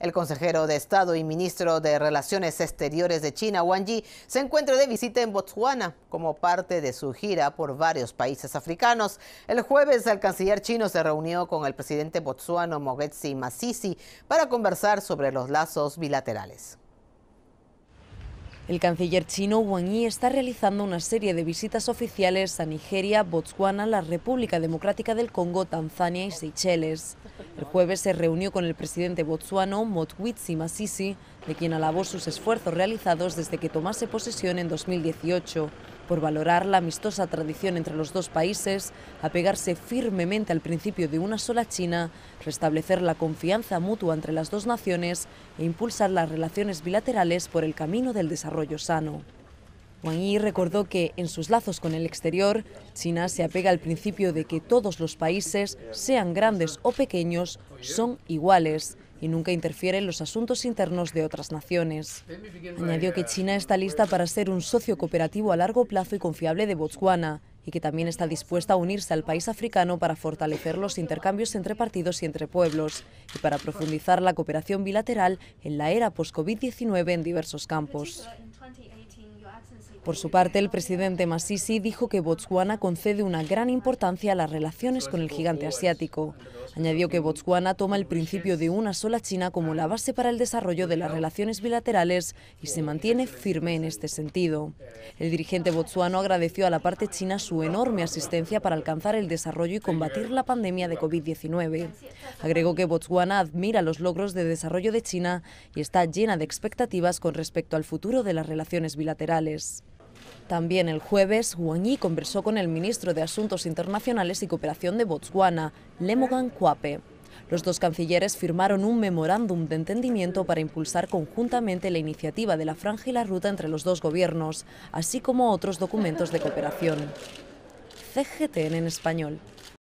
El consejero de Estado y ministro de Relaciones Exteriores de China, Wang Yi, se encuentra de visita en Botswana como parte de su gira por varios países africanos. El jueves, el canciller chino se reunió con el presidente botswano Mogetsi Masisi para conversar sobre los lazos bilaterales. El canciller chino Wang Yi está realizando una serie de visitas oficiales a Nigeria, Botswana, la República Democrática del Congo, Tanzania y Seychelles. El jueves se reunió con el presidente botsuano Motwitsi Masisi, de quien alabó sus esfuerzos realizados desde que tomase posesión en 2018 por valorar la amistosa tradición entre los dos países, apegarse firmemente al principio de una sola China, restablecer la confianza mutua entre las dos naciones e impulsar las relaciones bilaterales por el camino del desarrollo sano. Wang Yi recordó que en sus lazos con el exterior, China se apega al principio de que todos los países, sean grandes o pequeños, son iguales y nunca interfiere en los asuntos internos de otras naciones. Añadió que China está lista para ser un socio cooperativo a largo plazo y confiable de Botswana y que también está dispuesta a unirse al país africano para fortalecer los intercambios entre partidos y entre pueblos y para profundizar la cooperación bilateral en la era post-COVID-19 en diversos campos. Por su parte, el presidente Masisi dijo que Botswana concede una gran importancia a las relaciones con el gigante asiático. Añadió que Botswana toma el principio de una sola China como la base para el desarrollo de las relaciones bilaterales y se mantiene firme en este sentido. El dirigente botsuano agradeció a la parte china su enorme asistencia para alcanzar el desarrollo y combatir la pandemia de COVID-19. Agregó que Botswana admira los logros de desarrollo de China y está llena de expectativas con respecto al futuro de las relaciones bilaterales. También el jueves, Wang Yi conversó con el ministro de Asuntos Internacionales y Cooperación de Botswana, Lemogan Kwape. Los dos cancilleres firmaron un memorándum de entendimiento para impulsar conjuntamente la iniciativa de la franja y la ruta entre los dos gobiernos, así como otros documentos de cooperación. CGTN en español.